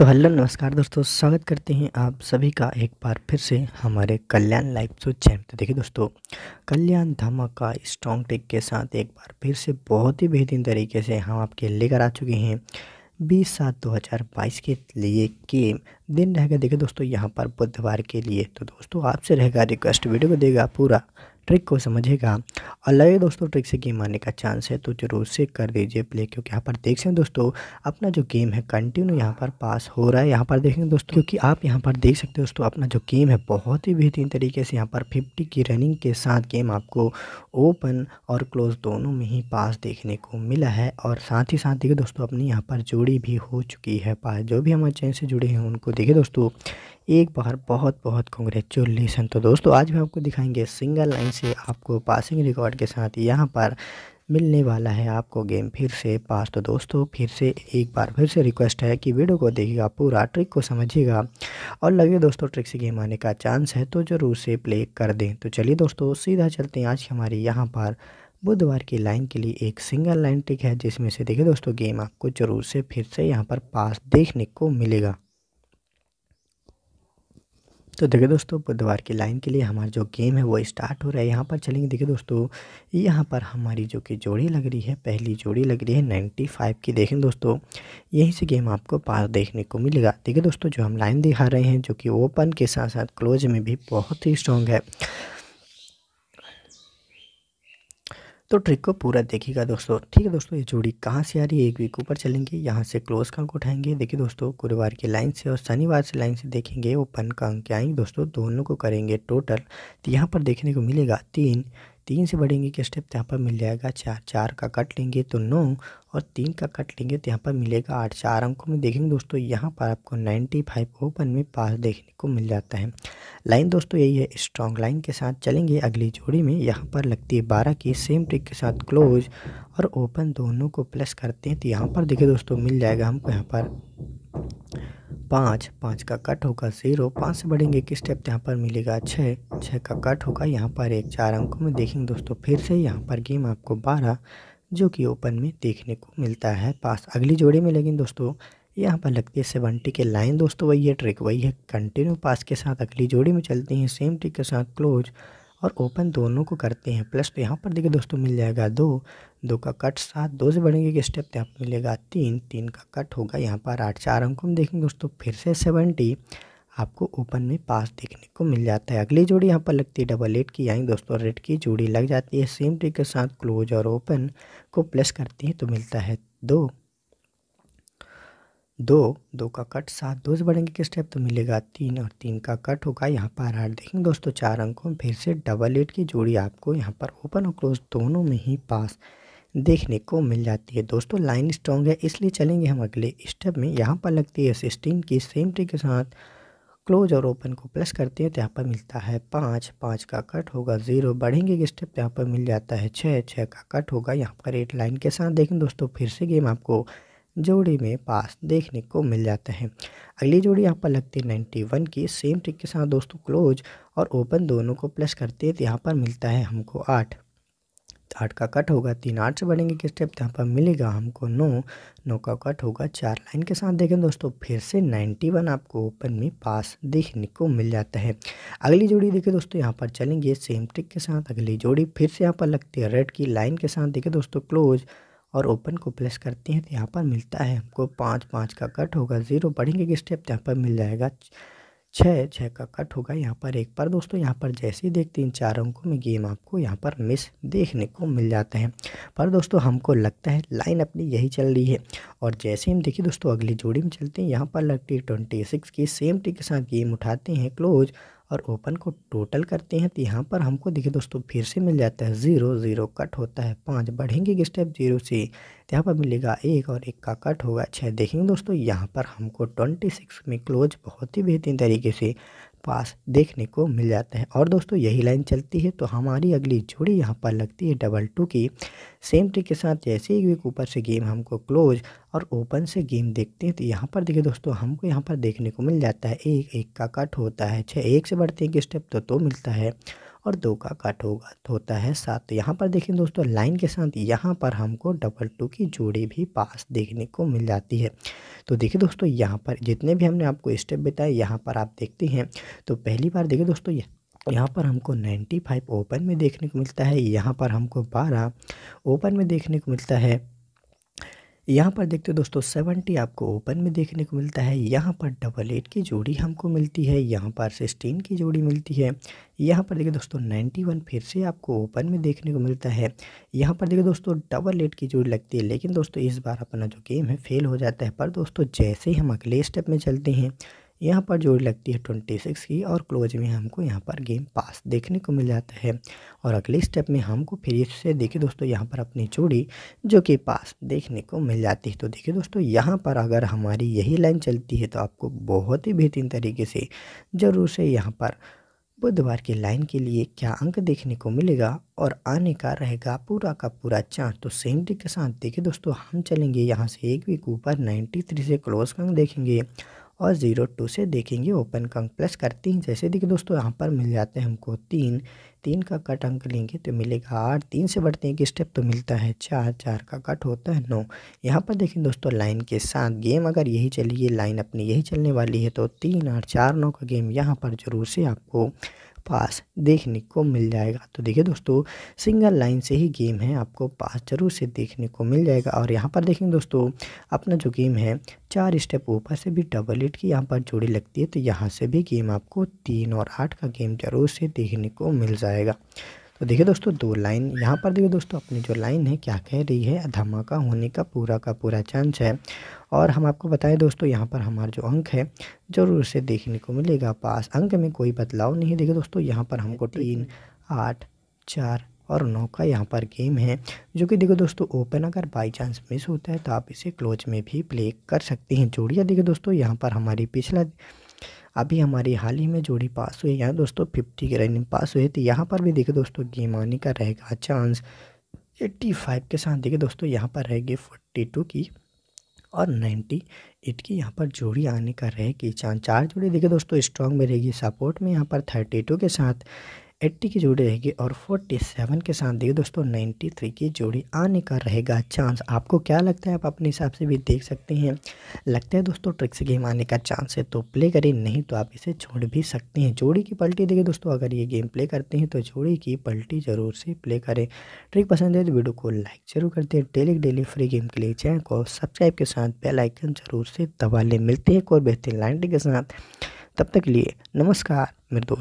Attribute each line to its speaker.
Speaker 1: तो हेलो नमस्कार दोस्तों स्वागत करते हैं आप सभी का एक बार फिर से हमारे कल्याण लाइव शो चैनल तो देखिए दोस्तों कल्याण धमाका स्ट्रॉन्ग टेक के साथ एक बार फिर से बहुत ही बेहतरीन तरीके से हम आपके लेकर आ चुके हैं बीस सात दो हज़ार बाईस के लिए के दिन रहेगा देखिए दोस्तों यहाँ पर बुधवार के लिए तो दोस्तों आपसे रहेगा रिक्वेस्ट वीडियो को देगा पूरा ट्रिक को समझेगा और लगे दोस्तों ट्रिक से गेम आने का चांस है तो जरूर से कर दीजिए प्ले क्योंकि यहाँ पर देख सकें दोस्तों अपना जो गेम है कंटिन्यू यहाँ पर पास हो रहा है यहाँ पर देखेंगे दोस्तों क्योंकि आप यहाँ पर देख सकते हो दोस्तों अपना जो गेम है बहुत ही बेहतरीन तरीके से यहाँ पर फिफ्टी की रनिंग के साथ गेम आपको ओपन और क्लोज दोनों में ही पास देखने को मिला है और साथ ही साथ देखिए दोस्तों अपनी यहाँ पर जोड़ी भी हो चुकी है पास जो भी हमारे चैन से जुड़े हैं उनको देखिए दोस्तों एक बार बहुत बहुत कॉन्ग्रेचुलेसन तो दोस्तों आज भी आपको दिखाएंगे सिंगल लाइन से आपको पासिंग रिकॉर्ड के साथ यहाँ पर मिलने वाला है आपको गेम फिर से पास तो दोस्तों फिर से एक बार फिर से रिक्वेस्ट है कि वीडियो को देखिएगा पूरा ट्रिक को समझिएगा और लगे दोस्तों ट्रिक से गेम आने का चांस है तो ज़रूर से प्ले कर दें तो चलिए दोस्तों सीधा चलते हैं आज हमारी यहाँ पर बुधवार की लाइन के लिए एक सिंगल लाइन ट्रिक है जिसमें से देखिए दोस्तों गेम आपको ज़रूर से फिर से यहाँ पर पास देखने को मिलेगा तो देखिए दोस्तों बुधवार की लाइन के लिए हमारा जो गेम है वो स्टार्ट हो रहा है यहाँ पर चलेंगे देखिए दोस्तों यहाँ पर हमारी जो कि जोड़ी लग रही है पहली जोड़ी लग रही है नाइन्टी फाइव की देखें दोस्तों यहीं से गेम आपको पास देखने को मिलेगा देखिए दोस्तों जो हम लाइन दिखा रहे हैं जो कि ओपन के साथ साथ क्लोज में भी बहुत ही स्ट्रॉन्ग है तो ट्रिक को पूरा देखिएगा दोस्तों ठीक है दोस्तों ये जोड़ी कहाँ से आ रही है एक वीक ऊपर चलेंगे यहाँ से क्लोज का अंक उठाएंगे देखिए दोस्तों गुरुवार की लाइन से और शनिवार से लाइन से देखेंगे ओपन का अंक आएंगे दोस्तों दोनों को करेंगे टोटल तो यहाँ पर देखने को मिलेगा तीन तीन से बढ़ेंगे के स्टेप तो यहाँ पर मिल जाएगा चार चार का कट लेंगे तो नौ और तीन का कट लेंगे तो यहाँ पर मिलेगा आठ चार अंकों में देखेंगे दोस्तों यहाँ पर आपको नाइन्टी फाइव ओपन में पास देखने को मिल जाता है लाइन दोस्तों यही है स्ट्रॉन्ग लाइन के साथ चलेंगे अगली जोड़ी में यहाँ पर लगती है बारह की सेम ट्रिक के साथ क्लोज और ओपन दोनों को प्लस करते हैं तो यहाँ पर देखिए दोस्तों मिल जाएगा हमको यहाँ पर पाँच पाँच का कट होगा ज़ीरो पाँच से बढ़ेंगे किस स्टेप यहाँ पर मिलेगा छः छः का कट होगा यहाँ पर एक चार अंकों में देखेंगे दोस्तों फिर से यहाँ पर गेम आपको बारह जो कि ओपन में देखने को मिलता है पास अगली जोड़ी में लेकिन दोस्तों यहाँ पर लगती है सेवनटी के लाइन दोस्तों वही है ट्रिक वही है कंटिन्यू पास के साथ अगली जोड़ी में चलती हैं सेम ट्रिक के साथ क्लोज और ओपन दोनों को करते हैं प्लस तो यहाँ पर देखिए दोस्तों मिल जाएगा दो दो का कट सात दो से बढ़ेंगे कि स्टेप यहाँ पर मिलेगा तीन तीन का कट होगा यहाँ पर आठ चार अंकों में देखेंगे दोस्तों फिर से सेवेंटी आपको ओपन में पास देखने को मिल जाता है अगली जोड़ी यहाँ पर लगती है डबल एट की यानी दोस्तों रेड की जोड़ी लग जाती है सेम ट्री के साथ क्लोज और ओपन को प्लस करती है तो मिलता है दो दो दो का कट सात दो से बढ़ेंगे किस टाइप तो मिलेगा तीन और तीन का कट होगा यहाँ पर आठ देखेंगे दोस्तों चार अंकों में फिर से डबल एट की जोड़ी आपको यहाँ पर ओपन और क्लोज दोनों में ही पास देखने को मिल जाती है दोस्तों लाइन स्ट्रॉन्ग है इसलिए चलेंगे हम अगले स्टेप में यहाँ पर लगती है सिक्सटीन की सेम ट्री के साथ क्लोज और ओपन को प्लस करते हैं तो यहाँ पर मिलता है पाँच पाँच का कट होगा ज़ीरो बढ़ेंगे कि स्टेप तो यहाँ पर मिल जाता है छः छः का कट होगा यहाँ पर एट लाइन के साथ देखें दोस्तों फिर से गेम आपको जोड़ी में पास देखने को मिल जाते हैं अगली जोड़ी यहाँ पर लगती है नाइन्टी वन की सेम ट्रिक के साथ दोस्तों क्लोज और ओपन दोनों को प्लस करते हैं तो यहाँ पर मिलता है हमको आठ आठ का कट होगा तीन आठ से बढ़ेंगे किस स्टेप तो यहाँ पर मिलेगा हमको नौ नौ का कट होगा चार लाइन के साथ देखें दोस्तों फिर से नाइन्टी वन आपको ओपन में पास देखने को मिल जाता है अगली जोड़ी देखें दोस्तों यहाँ पर चलेंगे सेम ट्रिक के साथ अगली जोड़ी फिर से यहाँ पर लगती है रेड की लाइन के साथ देखें दोस्तों क्लोज और ओपन को प्रेस करते हैं तो यहाँ पर मिलता है हमको पाँच पाँच का कट होगा ज़ीरो बढ़ेंगे कि स्टेप तो यहाँ पर मिल जाएगा छः छः का कट होगा यहाँ पर एक पर दोस्तों यहाँ पर जैसे ही देखते इन चार अंकों में गेम आपको यहाँ पर मिस देखने को मिल जाते हैं पर दोस्तों हमको लगता है लाइन अपनी यही चल रही है और जैसे हम देखिए दोस्तों अगली जोड़ी में चलते हैं यहाँ पर लगती है ट्वेंटी सिक्स की सेम टी के साथ गेम उठाते हैं क्लोज और ओपन को टोटल करते हैं तो यहाँ पर हमको देखिए दोस्तों फिर से मिल जाता है ज़ीरो ज़ीरो कट होता है पाँच बढ़ेंगे कि स्टेप जीरो से तो यहाँ पर मिलेगा एक और एक का कट होगा छः देखेंगे दोस्तों यहाँ पर हमको ट्वेंटी सिक्स में क्लोज बहुत ही बेहतरीन तरीके से पास देखने को मिल जाते हैं और दोस्तों यही लाइन चलती है तो हमारी अगली जोड़ी यहाँ पर लगती है डबल टू की सेम ट्रिक के साथ जैसे ही ऊपर से गेम हमको क्लोज और ओपन से गेम देखते हैं तो यहाँ पर देखिए दोस्तों हमको यहाँ पर देखने को मिल जाता है एक एक का कट होता है छः एक से बढ़ते हैं एक स्टेप तो, तो मिलता है और दो का कट होगा तो होता है सात तो यहाँ पर देखें दोस्तों लाइन के साथ यहाँ पर हमको डबल टू की जोड़ी भी पास देखने को मिल जाती है तो देखिए दोस्तों यहाँ पर जितने भी हमने आपको स्टेप बताए यहाँ पर आप देखते हैं तो पहली बार देखिए दोस्तों यहाँ पर हमको 95 ओपन में देखने को मिलता है यहाँ पर हमको 12 ओपन में देखने को मिलता है यहाँ पर देखते हो दोस्तों सेवेंटी आपको ओपन में देखने को मिलता है यहाँ पर डबल एट की जोड़ी हमको मिलती है यहाँ पर सिक्सटीन की जोड़ी मिलती है यहाँ पर देखिए दोस्तों नाइन्टी वन फिर से आपको ओपन में देखने को मिलता है यहाँ पर देखिए दोस्तों डबल एट की जोड़ी लगती है लेकिन दोस्तों इस बार अपना जो गेम है फेल हो जाता है पर दोस्तों जैसे ही हम अगले स्टेप में चलते हैं यहाँ पर जोड़ी लगती है ट्वेंटी सिक्स की और क्लोज में हमको यहाँ पर गेम पास देखने को मिल जाता है और अगले स्टेप में हमको फिर से देखिए दोस्तों यहाँ पर अपनी जोड़ी जो कि पास देखने को मिल जाती है तो देखिए दोस्तों यहाँ पर अगर हमारी यही लाइन चलती है तो आपको बहुत ही बेहतरीन तरीके से ज़रूर से यहाँ पर बुधवार की लाइन के लिए क्या अंक देखने को मिलेगा और आने का रहेगा पूरा का पूरा चांस तो सेम डे के साथ देखिए दोस्तों हम चलेंगे यहाँ से एक वीक ऊपर थ्री से क्लोज अंक देखेंगे और ज़ीरो टू से देखेंगे ओपन का अंक प्लस कर तीन जैसे देखिए दोस्तों यहाँ पर मिल जाते हैं हमको तीन तीन का कट अंक लेंगे तो मिलेगा आठ तीन से बढ़ते हैं कि स्टेप तो मिलता है चार चार का कट होता है नौ यहाँ पर देखें दोस्तों लाइन के साथ गेम अगर यही चलिए लाइन अपनी यही चलने वाली है तो तीन आठ चार नौ का गेम यहाँ पर ज़रूर से आपको पास देखने को मिल जाएगा तो देखिए दोस्तों सिंगल लाइन से ही गेम है आपको पास जरूर से देखने को मिल जाएगा और यहाँ पर देखेंगे दोस्तों अपना जो गेम है चार स्टेप ऊपर से भी डबल एट की यहाँ पर जोड़ी लगती है तो यहाँ से भी गेम आपको तीन और आठ का गेम जरूर से देखने को मिल जाएगा तो देखिए दोस्तों दो लाइन यहाँ पर देखिए दोस्तों अपनी जो लाइन है क्या कह रही है धमाका होने का पूरा का पूरा चांस है और हम आपको बताएं दोस्तों यहाँ पर हमारा जो अंक है ज़रूर से देखने को मिलेगा पास अंक में कोई बदलाव नहीं देखिए दोस्तों यहाँ पर हमको तीन आठ चार और नौ का यहाँ पर गेम है जो कि देखो दोस्तों ओपन अगर बाई चांस मिस होता है तो आप इसे क्लोज में भी प्ले कर सकते हैं जोड़िया देखो दोस्तों यहाँ पर हमारी पिछला अभी हमारी हाल ही में जोड़ी पास हुई यहाँ दोस्तों फिफ्टी के रनिंग पास हुई थी तो यहाँ पर भी देखे दोस्तों गेम आने का रहेगा चांस एट्टी फाइव के साथ देखे दोस्तों यहाँ पर रहेगी फोर्टी टू की और नाइन्टी एट की यहाँ पर जोड़ी आने का रहेगी चांस चार जोड़ी देखे दोस्तों स्ट्रॉन्ग में रहेगी सपोर्ट में यहाँ पर थर्टी टू के साथ एट्टी की जोड़ी रहेगी और फोर्टी सेवन के साथ देखिए दोस्तों नाइन्टी थ्री की जोड़ी आने का रहेगा चांस आपको क्या लगता है आप अपने हिसाब से भी देख सकते हैं लगता है दोस्तों ट्रिक से गेम आने का चांस है तो प्ले करें नहीं तो आप इसे छोड़ भी सकते हैं जोड़ी की पलटी देखिए दोस्तों अगर ये गेम प्ले करते हैं तो जोड़ी की पलटी ज़रूर से प्ले करें ट्रिक पसंद है तो वीडियो को लाइक जरूर करते हैं डेली डेली फ्री गेम के लिए चैनल को सब्सक्राइब के साथ बेलाइकन ज़रूर से दबा लें मिलते हैं एक और बेहतरीन लाइन के साथ तब तक के लिए नमस्कार मेरे दोस्त